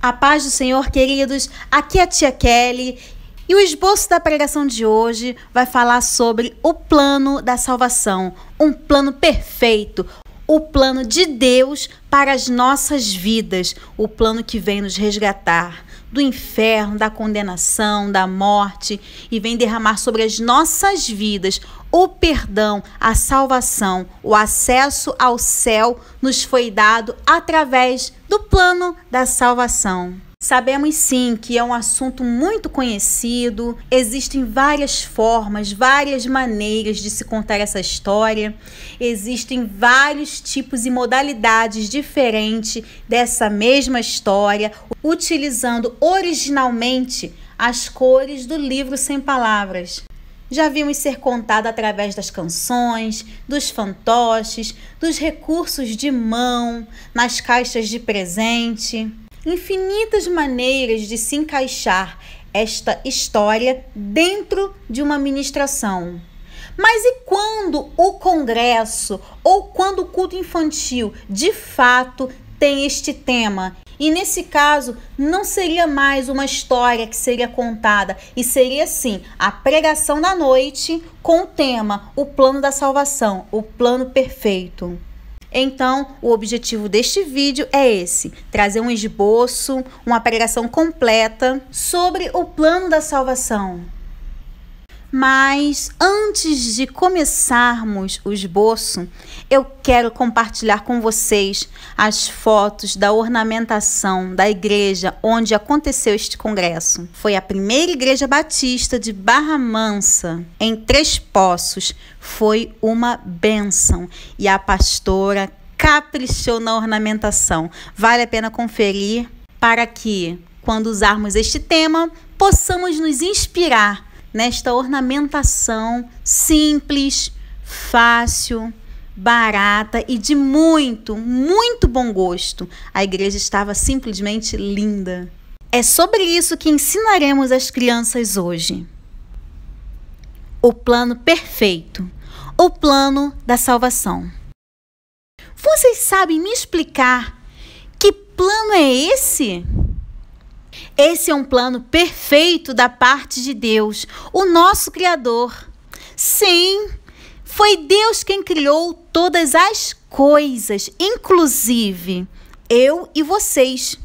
A paz do Senhor, queridos. Aqui é a tia Kelly e o esboço da pregação de hoje vai falar sobre o plano da salvação, um plano perfeito, o plano de Deus para as nossas vidas, o plano que vem nos resgatar do inferno, da condenação, da morte e vem derramar sobre as nossas vidas o perdão, a salvação, o acesso ao céu nos foi dado através do plano da salvação. Sabemos sim que é um assunto muito conhecido, existem várias formas, várias maneiras de se contar essa história, existem vários tipos e modalidades diferentes dessa mesma história, utilizando originalmente as cores do livro Sem Palavras. Já vimos ser contada através das canções, dos fantoches, dos recursos de mão, nas caixas de presente infinitas maneiras de se encaixar esta história dentro de uma ministração. Mas e quando o congresso ou quando o culto infantil de fato tem este tema? E nesse caso, não seria mais uma história que seria contada, e seria sim a pregação da noite com o tema, o plano da salvação, o plano perfeito. Então, o objetivo deste vídeo é esse: trazer um esboço, uma pregação completa sobre o plano da salvação. Mas antes de começarmos o esboço, eu quero compartilhar com vocês as fotos da ornamentação da igreja onde aconteceu este congresso. Foi a primeira igreja batista de Barra Mansa, em Três Poços. Foi uma benção e a pastora caprichou na ornamentação. Vale a pena conferir para que, quando usarmos este tema, possamos nos inspirar nesta ornamentação simples, fácil, barata e de muito, muito bom gosto. A igreja estava simplesmente linda. É sobre isso que ensinaremos as crianças hoje. O plano perfeito, o plano da salvação. Vocês sabem me explicar que plano é esse? Esse é um plano perfeito da parte de Deus, o nosso Criador. Sim, foi Deus quem criou todas as coisas, inclusive eu e vocês.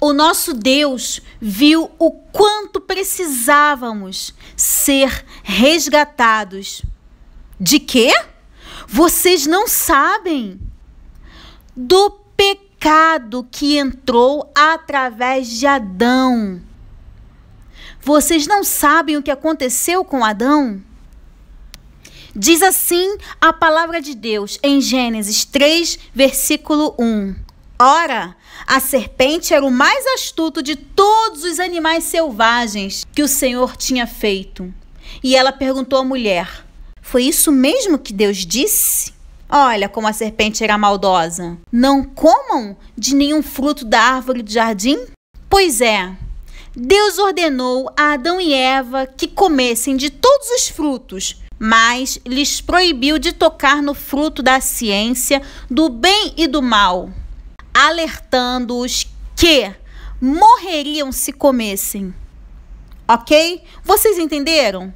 O nosso Deus viu o quanto precisávamos ser resgatados. De quê? Vocês não sabem. Do pecado que entrou através de Adão. Vocês não sabem o que aconteceu com Adão? Diz assim a palavra de Deus em Gênesis 3, versículo 1. Ora, a serpente era o mais astuto de todos os animais selvagens que o Senhor tinha feito. E ela perguntou à mulher: Foi isso mesmo que Deus disse? Olha como a serpente era maldosa. Não comam de nenhum fruto da árvore do jardim? Pois é, Deus ordenou a Adão e Eva que comessem de todos os frutos, mas lhes proibiu de tocar no fruto da ciência do bem e do mal, alertando-os que morreriam se comessem. Ok? Vocês entenderam?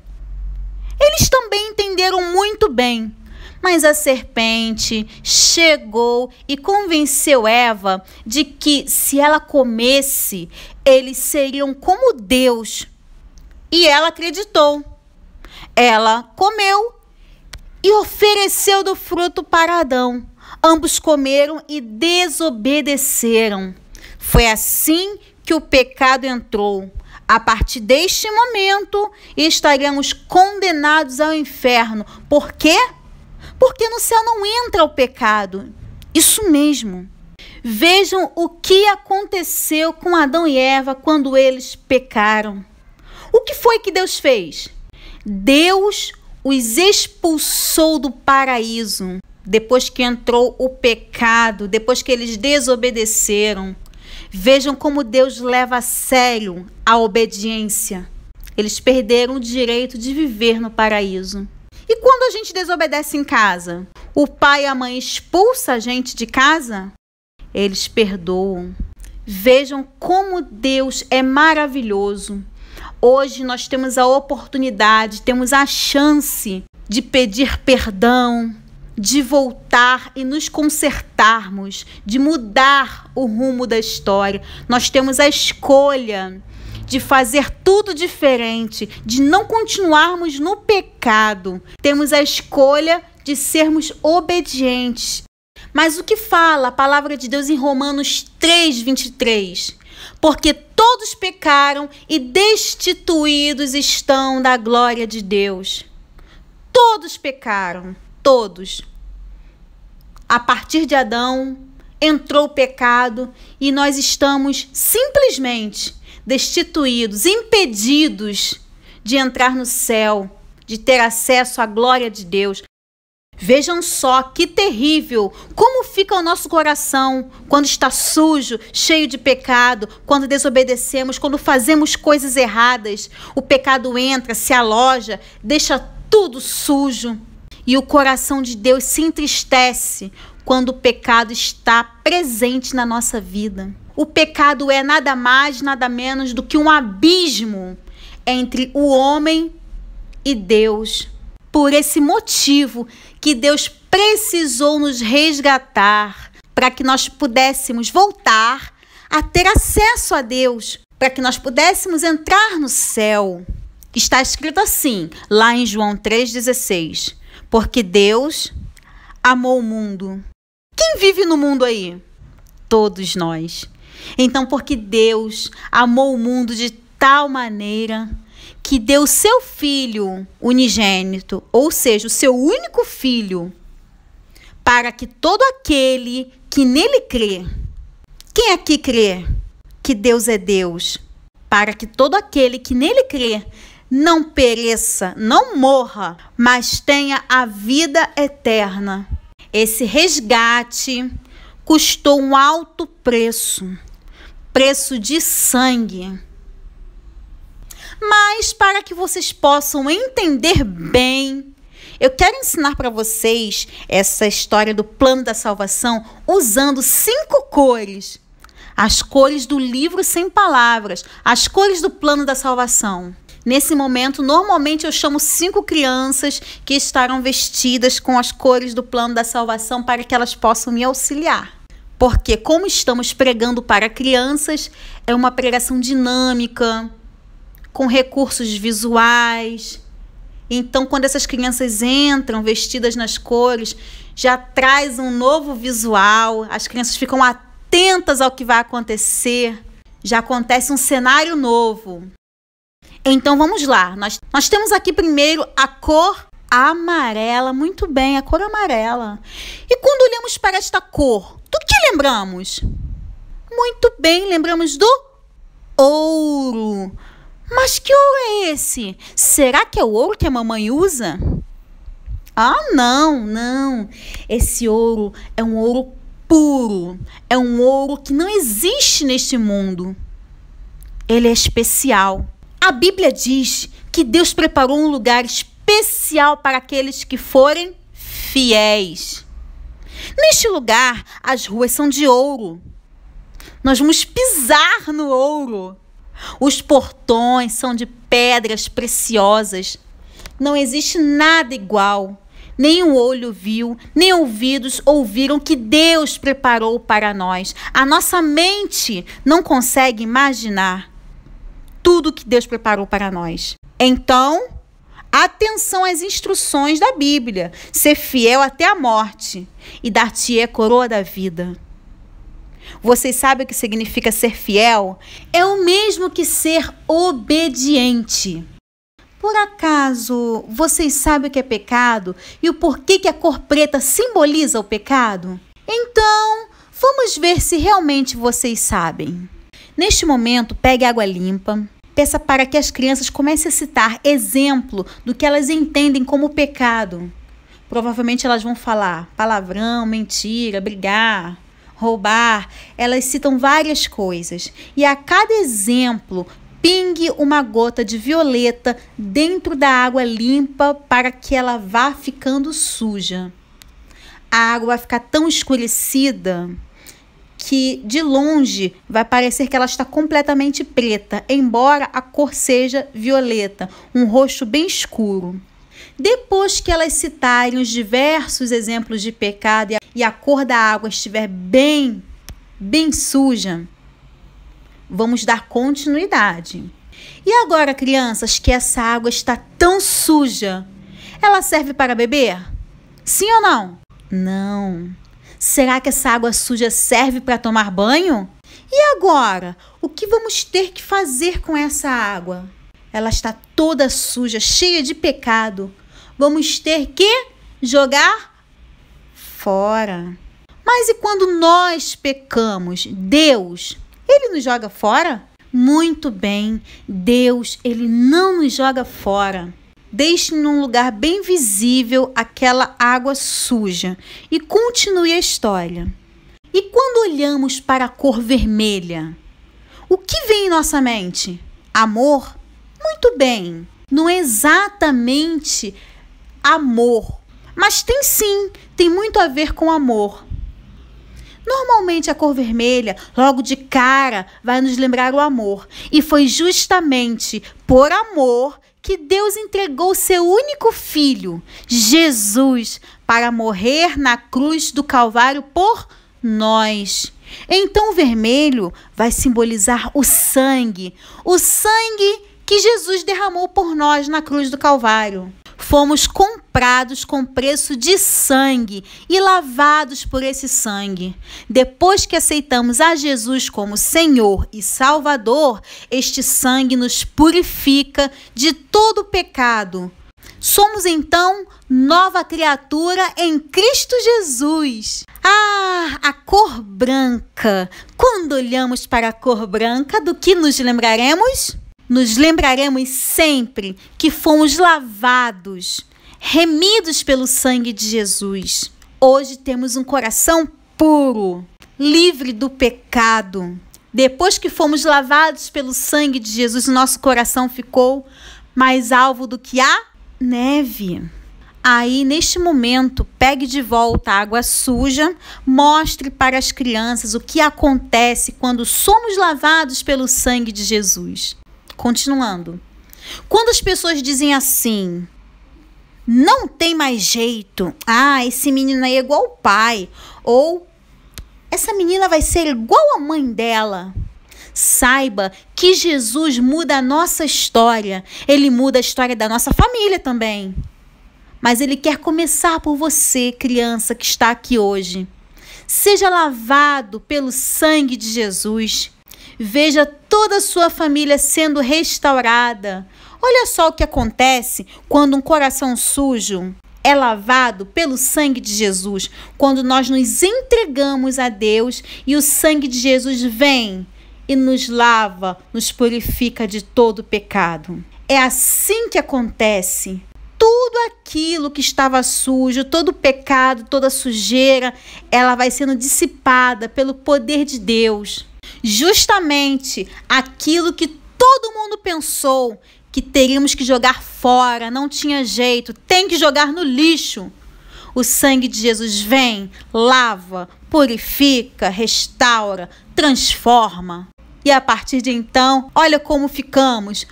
Eles também entenderam muito bem mas a serpente chegou e convenceu Eva de que se ela comesse, eles seriam como Deus. E ela acreditou. Ela comeu e ofereceu do fruto para Adão. Ambos comeram e desobedeceram. Foi assim que o pecado entrou. A partir deste momento, estaremos condenados ao inferno. Por quê? porque no céu não entra o pecado. Isso mesmo. Vejam o que aconteceu com Adão e Eva quando eles pecaram. O que foi que Deus fez? Deus os expulsou do paraíso depois que entrou o pecado, depois que eles desobedeceram. Vejam como Deus leva a sério a obediência. Eles perderam o direito de viver no paraíso. E quando a gente desobedece em casa? O pai e a mãe expulsa a gente de casa? Eles perdoam. Vejam como Deus é maravilhoso. Hoje nós temos a oportunidade, temos a chance de pedir perdão, de voltar e nos consertarmos, de mudar o rumo da história. Nós temos a escolha de fazer tudo diferente, de não continuarmos no pecado. Temos a escolha de sermos obedientes. Mas o que fala a palavra de Deus em Romanos 3:23? Porque todos pecaram e destituídos estão da glória de Deus. Todos pecaram, todos. A partir de Adão entrou o pecado e nós estamos simplesmente destituídos, impedidos de entrar no céu, de ter acesso à glória de Deus. Vejam só que terrível como fica o nosso coração quando está sujo, cheio de pecado, quando desobedecemos, quando fazemos coisas erradas. O pecado entra, se aloja, deixa tudo sujo. E o coração de Deus se entristece quando o pecado está presente na nossa vida. O pecado é nada mais, nada menos do que um abismo entre o homem e Deus. Por esse motivo que Deus precisou nos resgatar para que nós pudéssemos voltar a ter acesso a Deus, para que nós pudéssemos entrar no céu. Está escrito assim, lá em João 3,16: Porque Deus amou o mundo quem vive no mundo aí? Todos nós. Então, porque Deus amou o mundo de tal maneira que deu seu filho unigênito, ou seja, o seu único filho, para que todo aquele que nele crê. Quem aqui crê que Deus é Deus? Para que todo aquele que nele crê não pereça, não morra, mas tenha a vida eterna. Esse resgate custou um alto preço, preço de sangue. Mas para que vocês possam entender bem, eu quero ensinar para vocês essa história do plano da salvação usando cinco cores. As cores do livro sem palavras, as cores do plano da salvação. Nesse momento, normalmente eu chamo cinco crianças que estarão vestidas com as cores do plano da salvação para que elas possam me auxiliar. Porque, como estamos pregando para crianças, é uma pregação dinâmica, com recursos visuais. Então, quando essas crianças entram vestidas nas cores, já traz um novo visual, as crianças ficam atentas ao que vai acontecer, já acontece um cenário novo. Então vamos lá. Nós, nós temos aqui primeiro a cor amarela. Muito bem, a cor amarela. E quando olhamos para esta cor, do que lembramos? Muito bem, lembramos do ouro. Mas que ouro é esse? Será que é o ouro que a mamãe usa? Ah, não, não. Esse ouro é um ouro puro. É um ouro que não existe neste mundo. Ele é especial. A Bíblia diz que Deus preparou um lugar especial para aqueles que forem fiéis. Neste lugar, as ruas são de ouro. Nós vamos pisar no ouro. Os portões são de pedras preciosas. Não existe nada igual. Nenhum olho viu, nem ouvidos ouviram que Deus preparou para nós. A nossa mente não consegue imaginar tudo que Deus preparou para nós. Então, atenção às instruções da Bíblia: ser fiel até a morte e dar-te a coroa da vida. Vocês sabem o que significa ser fiel? É o mesmo que ser obediente. Por acaso vocês sabem o que é pecado e o porquê que a cor preta simboliza o pecado? Então, vamos ver se realmente vocês sabem. Neste momento, pegue água limpa, peça para que as crianças comecem a citar exemplo do que elas entendem como pecado. Provavelmente elas vão falar palavrão, mentira, brigar, roubar. Elas citam várias coisas. E a cada exemplo, pingue uma gota de violeta dentro da água limpa para que ela vá ficando suja. A água vai ficar tão escurecida que de longe vai parecer que ela está completamente preta, embora a cor seja violeta, um roxo bem escuro. Depois que elas citarem os diversos exemplos de pecado e a cor da água estiver bem, bem suja, vamos dar continuidade. E agora, crianças, que essa água está tão suja, ela serve para beber? Sim ou não? Não. Será que essa água suja serve para tomar banho? E agora? O que vamos ter que fazer com essa água? Ela está toda suja, cheia de pecado. Vamos ter que jogar fora. Mas e quando nós pecamos? Deus, ele nos joga fora? Muito bem, Deus, ele não nos joga fora. Deixe num lugar bem visível aquela água suja e continue a história. E quando olhamos para a cor vermelha, o que vem em nossa mente? Amor? Muito bem, não é exatamente amor, mas tem sim, tem muito a ver com amor. Normalmente a cor vermelha, logo de cara, vai nos lembrar o amor. E foi justamente por amor que Deus entregou seu único filho, Jesus, para morrer na cruz do Calvário por nós. Então, o vermelho vai simbolizar o sangue, o sangue que Jesus derramou por nós na cruz do Calvário. Fomos comprados com preço de sangue e lavados por esse sangue. Depois que aceitamos a Jesus como Senhor e Salvador, este sangue nos purifica de todo pecado. Somos então nova criatura em Cristo Jesus. Ah, a cor branca! Quando olhamos para a cor branca, do que nos lembraremos? nos lembraremos sempre que fomos lavados, remidos pelo sangue de Jesus. Hoje temos um coração puro, livre do pecado. Depois que fomos lavados pelo sangue de Jesus, nosso coração ficou mais alvo do que a neve. Aí, neste momento, pegue de volta a água suja, mostre para as crianças o que acontece quando somos lavados pelo sangue de Jesus. Continuando. Quando as pessoas dizem assim, não tem mais jeito, ah, esse menino é igual o pai, ou essa menina vai ser igual a mãe dela. Saiba que Jesus muda a nossa história, ele muda a história da nossa família também. Mas ele quer começar por você, criança que está aqui hoje. Seja lavado pelo sangue de Jesus Veja toda a sua família sendo restaurada. Olha só o que acontece quando um coração sujo é lavado pelo sangue de Jesus. Quando nós nos entregamos a Deus e o sangue de Jesus vem e nos lava, nos purifica de todo pecado. É assim que acontece tudo aquilo que estava sujo, todo pecado, toda sujeira, ela vai sendo dissipada pelo poder de Deus justamente aquilo que todo mundo pensou que teríamos que jogar fora, não tinha jeito, tem que jogar no lixo. O sangue de Jesus vem, lava, purifica, restaura, transforma. E a partir de então, olha como ficamos.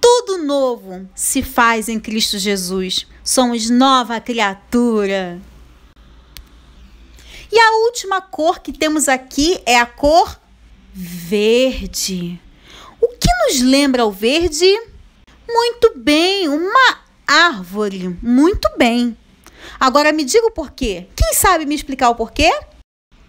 Tudo novo se faz em Cristo Jesus. Somos nova criatura. E a última cor que temos aqui é a cor Verde. O que nos lembra o verde? Muito bem, uma árvore. Muito bem. Agora me diga o porquê. Quem sabe me explicar o porquê?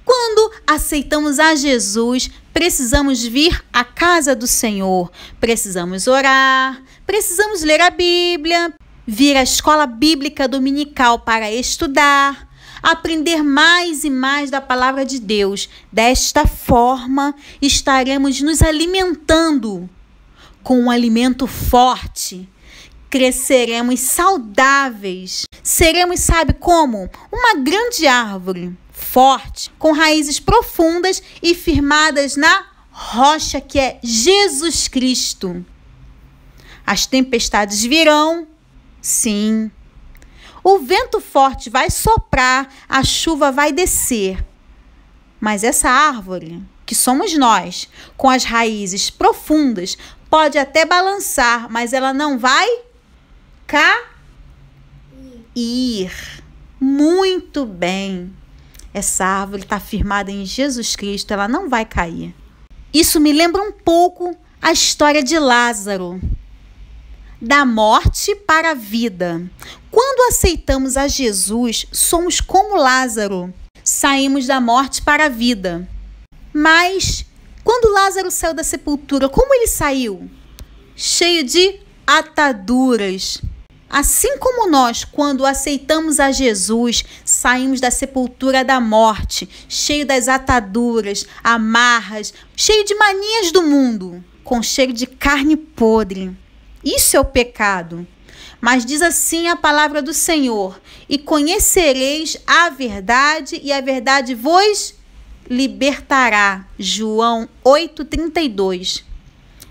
Quando aceitamos a Jesus, precisamos vir à casa do Senhor, precisamos orar, precisamos ler a Bíblia, vir à escola bíblica dominical para estudar, aprender mais e mais da palavra de Deus. Desta forma, estaremos nos alimentando com um alimento forte. Cresceremos saudáveis. Seremos, sabe como? Uma grande árvore, forte, com raízes profundas e firmadas na rocha que é Jesus Cristo. As tempestades virão, sim, o vento forte vai soprar, a chuva vai descer. Mas essa árvore, que somos nós, com as raízes profundas, pode até balançar, mas ela não vai cair. Muito bem. Essa árvore está firmada em Jesus Cristo, ela não vai cair. Isso me lembra um pouco a história de Lázaro da morte para a vida. Quando aceitamos a Jesus, somos como Lázaro, saímos da morte para a vida. Mas quando Lázaro saiu da sepultura, como ele saiu? Cheio de ataduras. Assim como nós, quando aceitamos a Jesus, saímos da sepultura da morte, cheio das ataduras, amarras, cheio de manias do mundo, com cheiro de carne podre. Isso é o pecado. Mas diz assim a palavra do Senhor: E conhecereis a verdade, e a verdade vos libertará. João 8:32.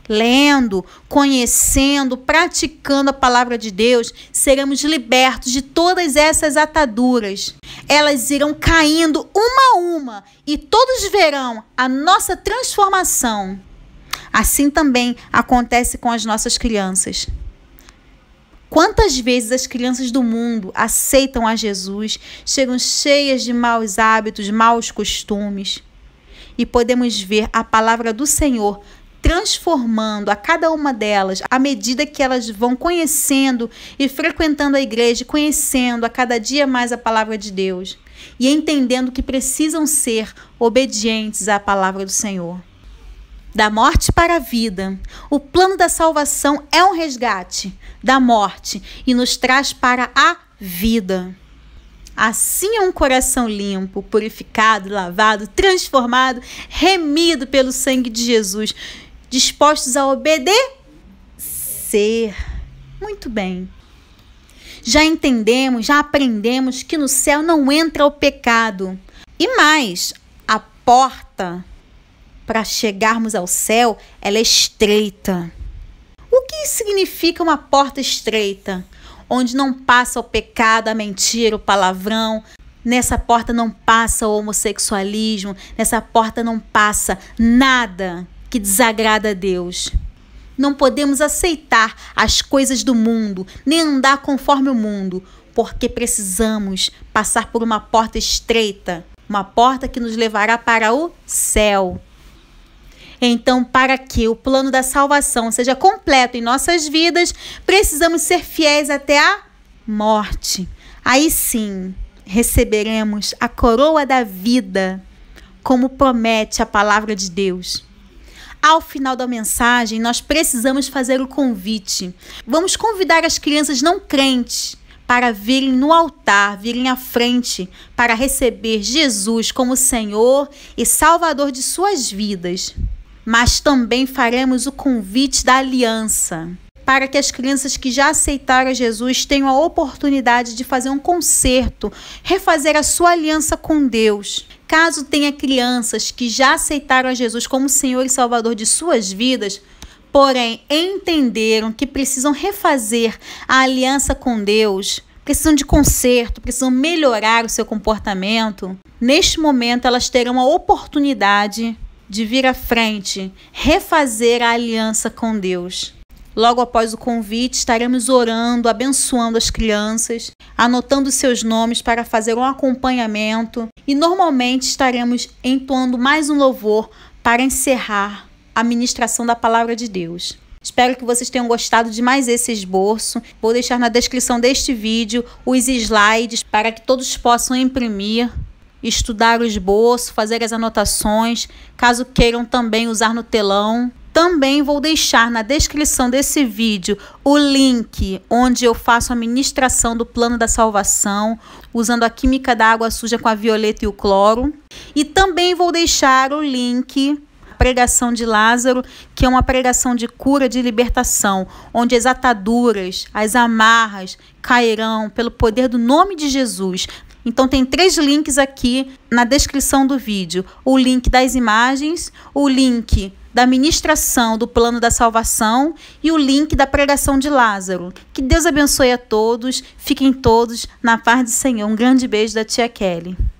Lendo, conhecendo, praticando a palavra de Deus, seremos libertos de todas essas ataduras. Elas irão caindo uma a uma e todos verão a nossa transformação. Assim também acontece com as nossas crianças. Quantas vezes as crianças do mundo aceitam a Jesus, chegam cheias de maus hábitos, maus costumes, e podemos ver a palavra do Senhor transformando a cada uma delas à medida que elas vão conhecendo e frequentando a igreja, conhecendo a cada dia mais a palavra de Deus e entendendo que precisam ser obedientes à palavra do Senhor da morte para a vida. O plano da salvação é um resgate da morte e nos traz para a vida. Assim é um coração limpo, purificado, lavado, transformado, remido pelo sangue de Jesus, dispostos a obedecer. Muito bem. Já entendemos, já aprendemos que no céu não entra o pecado. E mais, a porta para chegarmos ao céu, ela é estreita. O que significa uma porta estreita? Onde não passa o pecado, a mentira, o palavrão. Nessa porta não passa o homossexualismo, nessa porta não passa nada que desagrada a Deus. Não podemos aceitar as coisas do mundo, nem andar conforme o mundo, porque precisamos passar por uma porta estreita, uma porta que nos levará para o céu. Então, para que o plano da salvação seja completo em nossas vidas, precisamos ser fiéis até a morte. Aí sim, receberemos a coroa da vida, como promete a palavra de Deus. Ao final da mensagem, nós precisamos fazer o convite. Vamos convidar as crianças não crentes para virem no altar, virem à frente para receber Jesus como Senhor e Salvador de suas vidas mas também faremos o convite da aliança para que as crianças que já aceitaram Jesus tenham a oportunidade de fazer um concerto, refazer a sua aliança com Deus. Caso tenha crianças que já aceitaram a Jesus como Senhor e Salvador de suas vidas, porém entenderam que precisam refazer a aliança com Deus, precisam de conserto, precisam melhorar o seu comportamento, neste momento elas terão a oportunidade de vir à frente, refazer a aliança com Deus. Logo após o convite, estaremos orando, abençoando as crianças, anotando seus nomes para fazer um acompanhamento e normalmente estaremos entoando mais um louvor para encerrar a ministração da palavra de Deus. Espero que vocês tenham gostado de mais esse esboço. Vou deixar na descrição deste vídeo os slides para que todos possam imprimir estudar o esboço, fazer as anotações, caso queiram também usar no telão. Também vou deixar na descrição desse vídeo o link onde eu faço a ministração do plano da salvação, usando a química da água suja com a violeta e o cloro. E também vou deixar o link pregação de Lázaro, que é uma pregação de cura, de libertação, onde as ataduras, as amarras cairão pelo poder do nome de Jesus. Então tem três links aqui na descrição do vídeo: o link das imagens, o link da ministração do plano da salvação e o link da pregação de Lázaro. Que Deus abençoe a todos, fiquem todos na paz do Senhor. Um grande beijo da tia Kelly.